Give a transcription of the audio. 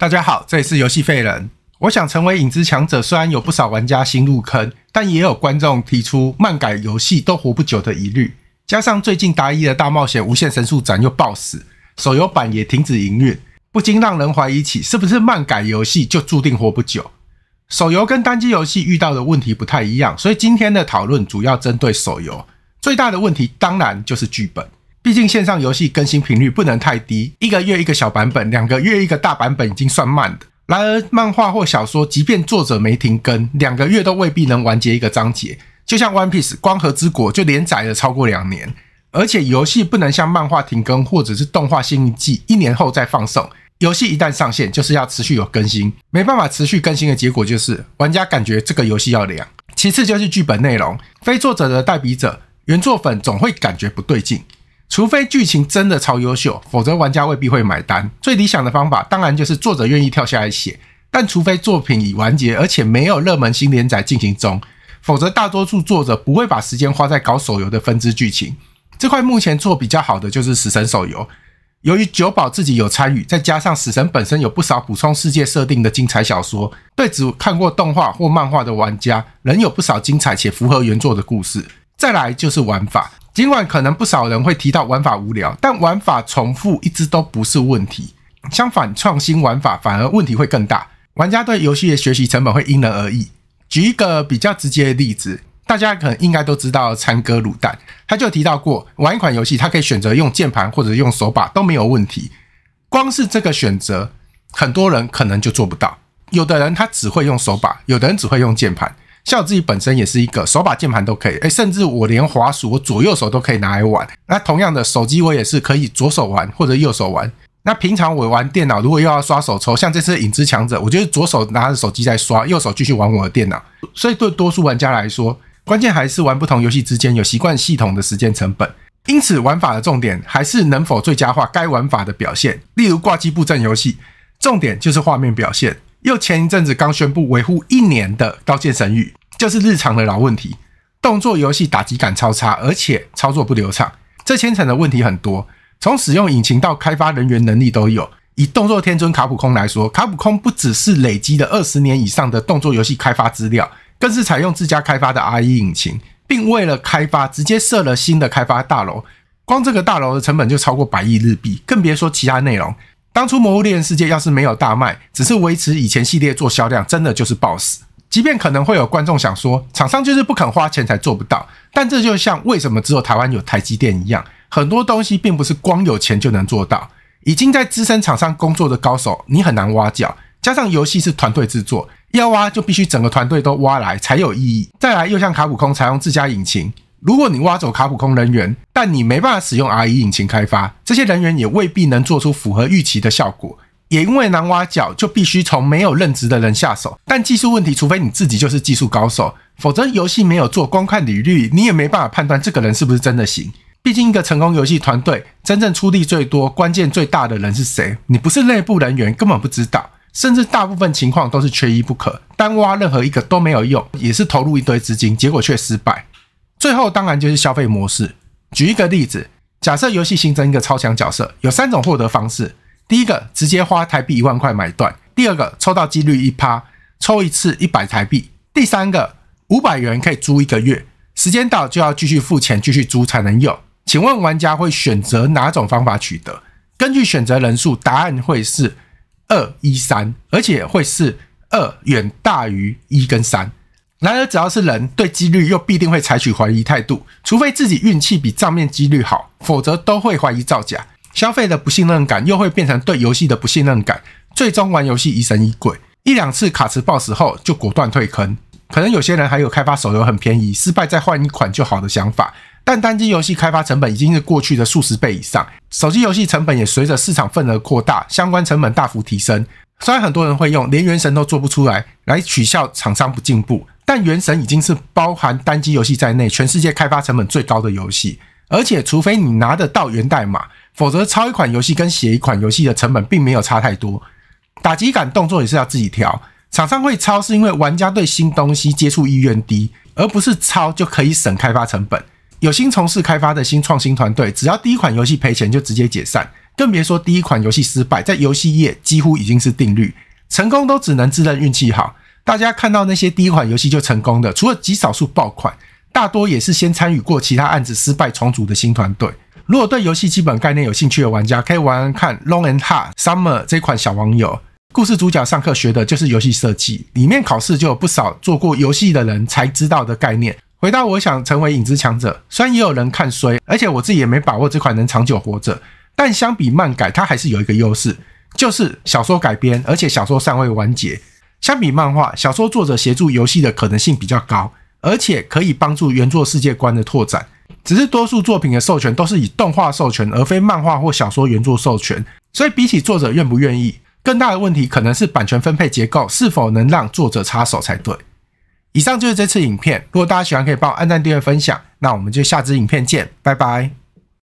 大家好，这里是游戏废人。我想成为影之强者，虽然有不少玩家新入坑，但也有观众提出漫改游戏都活不久的疑虑。加上最近达一的大冒险无限神速斩又暴死，手游版也停止营运，不禁让人怀疑起是不是漫改游戏就注定活不久。手游跟单机游戏遇到的问题不太一样，所以今天的讨论主要针对手游。最大的问题当然就是剧本。毕竟线上游戏更新频率不能太低，一个月一个小版本，两个月一个大版本已经算慢的。然而漫画或小说，即便作者没停更，两个月都未必能完结一个章节。就像 One Piece 光和之国就连载了超过两年。而且游戏不能像漫画停更，或者是动画新一季一年后再放送。游戏一旦上线，就是要持续有更新。没办法持续更新的结果就是玩家感觉这个游戏要凉。其次就是剧本内容，非作者的代笔者，原作粉总会感觉不对劲。除非剧情真的超优秀，否则玩家未必会买单。最理想的方法当然就是作者愿意跳下来写，但除非作品已完结，而且没有热门新连载进行中，否则大多数作者不会把时间花在搞手游的分支剧情这块。目前做比较好的就是《死神》手游，由于久保自己有参与，再加上《死神》本身有不少补充世界设定的精彩小说，对只看过动画或漫画的玩家，仍有不少精彩且符合原作的故事。再来就是玩法，尽管可能不少人会提到玩法无聊，但玩法重复一直都不是问题。相反，创新玩法反而问题会更大。玩家对游戏的学习成本会因人而异。举一个比较直接的例子，大家可能应该都知道，参哥卤蛋他就提到过，玩一款游戏，他可以选择用键盘或者用手把都没有问题。光是这个选择，很多人可能就做不到。有的人他只会用手把，有的人只会用键盘。像我自己本身也是一个手把键盘都可以，哎，甚至我连滑鼠，我左右手都可以拿来玩。那同样的手机我也是可以左手玩或者右手玩。那平常我玩电脑，如果又要刷手抽，像这次影之强者，我就是左手拿着手机在刷，右手继续玩我的电脑。所以对多数玩家来说，关键还是玩不同游戏之间有习惯系统的时间成本。因此玩法的重点还是能否最佳化该玩法的表现。例如挂机布阵游戏，重点就是画面表现。又前一阵子刚宣布维护一年的《刀剑神域》。就是日常的老问题，动作游戏打击感超差，而且操作不流畅，这牵扯的问题很多，从使用引擎到开发人员能力都有。以动作天尊卡普空来说，卡普空不只是累积了二十年以上的动作游戏开发资料，更是采用自家开发的 r e 引擎，并为了开发直接设了新的开发大楼，光这个大楼的成本就超过百亿日币，更别说其他内容。当初《魔物猎人世界》要是没有大卖，只是维持以前系列做销量，真的就是暴死。即便可能会有观众想说，厂商就是不肯花钱才做不到，但这就像为什么只有台湾有台积电一样，很多东西并不是光有钱就能做到。已经在资深厂商工作的高手，你很难挖角。加上游戏是团队制作，要挖就必须整个团队都挖来才有意义。再来，又像卡普空采用自家引擎，如果你挖走卡普空人员，但你没办法使用 r E 引擎开发，这些人员也未必能做出符合预期的效果。也因为难挖角，就必须从没有任职的人下手。但技术问题，除非你自己就是技术高手，否则游戏没有做，光看履历，你也没办法判断这个人是不是真的行。毕竟一个成功游戏团队，真正出力最多、关键最大的人是谁，你不是内部人员根本不知道。甚至大部分情况都是缺一不可，单挖任何一个都没有用，也是投入一堆资金，结果却失败。最后当然就是消费模式。举一个例子，假设游戏新增一个超强角色，有三种获得方式。第一个直接花台币一万块买断，第二个抽到几率一趴，抽一次一百台币，第三个五百元可以租一个月，时间到就要继续付钱继续租才能用。请问玩家会选择哪种方法取得？根据选择人数，答案会是二一三，而且会是二远大于一跟三。然而，只要是人，对几率又必定会采取怀疑态度，除非自己运气比账面几率好，否则都会怀疑造假。消费的不信任感又会变成对游戏的不信任感，最终玩游戏疑神疑鬼，一两次卡池爆死后就果断退坑。可能有些人还有开发手游很便宜，失败再换一款就好的想法，但单机游戏开发成本已经是过去的数十倍以上，手机游戏成本也随着市场份额扩大，相关成本大幅提升。虽然很多人会用连《原神》都做不出来来取笑厂商不进步，但《原神》已经是包含单机游戏在内全世界开发成本最高的游戏，而且除非你拿得到源代码。否则，抄一款游戏跟写一款游戏的成本并没有差太多。打击感动作也是要自己调。厂商会抄是因为玩家对新东西接触意愿低，而不是抄就可以省开发成本。有心从事开发的新创新团队，只要第一款游戏赔钱就直接解散，更别说第一款游戏失败，在游戏业几乎已经是定律。成功都只能自认运气好。大家看到那些第一款游戏就成功的，除了极少数爆款，大多也是先参与过其他案子失败重组的新团队。如果对游戏基本概念有兴趣的玩家，可以玩看《Long and Hard Summer》这款小网友。故事主角上课学的就是游戏设计，里面考试就有不少做过游戏的人才知道的概念。回到我想成为影子强者，虽然也有人看衰，而且我自己也没把握这款能长久活着，但相比漫改，它还是有一个优势，就是小说改编，而且小说尚未完结。相比漫画，小说作者协助游戏的可能性比较高，而且可以帮助原作世界观的拓展。只是多数作品的授权都是以动画授权，而非漫画或小说原著授权，所以比起作者愿不愿意，更大的问题可能是版权分配结构是否能让作者插手才对。以上就是这次影片，如果大家喜欢，可以帮我按赞、订阅、分享，那我们就下支影片见，拜拜。